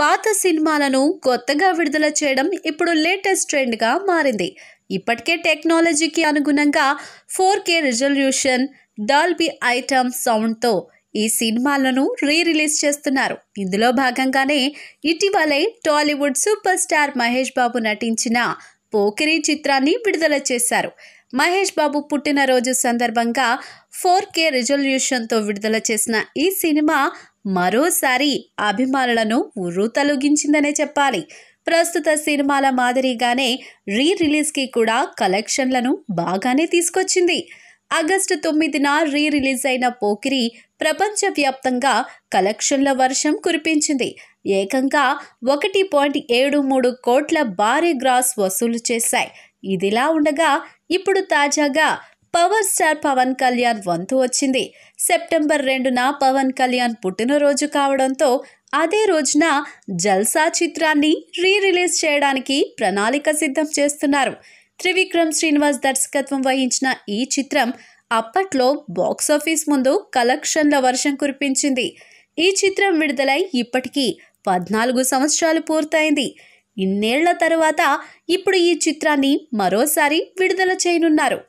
పాత సినిమాలను కొత్తగా విడుదల చేయడం ఇప్పుడు లేటెస్ట్ ట్రెండ్గా మారింది ఇప్పటికే టెక్నాలజీకి అనుగుణంగా four K resolution Dolby Atmos సౌండ్తో ఈ సినిమాలను రీ రిలీజ్ చేస్తున్నారు ఇందులో భాగంగానే ఇటీవలే Tollywood super star Mahesh Babu నటించిన పోకిరి చిత్రాన్ని విడుదల చేశారు మహేష్ బాబు పుట్టినరోజు సందర్భంగా ఫోర్ కే రిజల్యూషన్తో విడుదల చేసిన ఈ సినిమా మరోసారి అభిమానులను ఉర్రు తొలగించిందనే చెప్పాలి ప్రస్తుత సినిమాల మాదిరిగానే రీ రిలీజ్కి కూడా కలెక్షన్లను బాగానే తీసుకొచ్చింది ఆగస్టు తొమ్మిదిన రీ రిలీజ్ అయిన పోకిరి ప్రపంచవ్యాప్తంగా కలెక్షన్ల వర్షం కురిపించింది ఏకంగా ఒకటి పాయింట్ ఏడు మూడు కోట్ల భారీ గ్రాస్ వసూలు చేశాయి ఇదిలా ఉండగా ఇప్పుడు తాజాగా పవర్ స్టార్ పవన్ కళ్యాణ్ వంతు వచ్చింది సెప్టెంబర్ రెండున పవన్ కళ్యాణ్ పుట్టినరోజు కావడంతో అదే రోజున జల్సా చిత్రాన్ని రీ రిలీజ్ చేయడానికి ప్రణాళిక సిద్ధం చేస్తున్నారు త్రివిక్రమ్ శ్రీనివాస్ దర్శకత్వం వహించిన ఈ చిత్రం అప్పట్లో బాక్సాఫీస్ ముందు కలెక్షన్ల వర్షం కురిపించింది ఈ చిత్రం విడుదలై ఇప్పటికీ పద్నాలుగు సంవత్సరాలు పూర్తయింది ఇన్నేళ్ల తరువాత ఇప్పుడు ఈ చిత్రాన్ని మరోసారి విడుదల చేయనున్నారు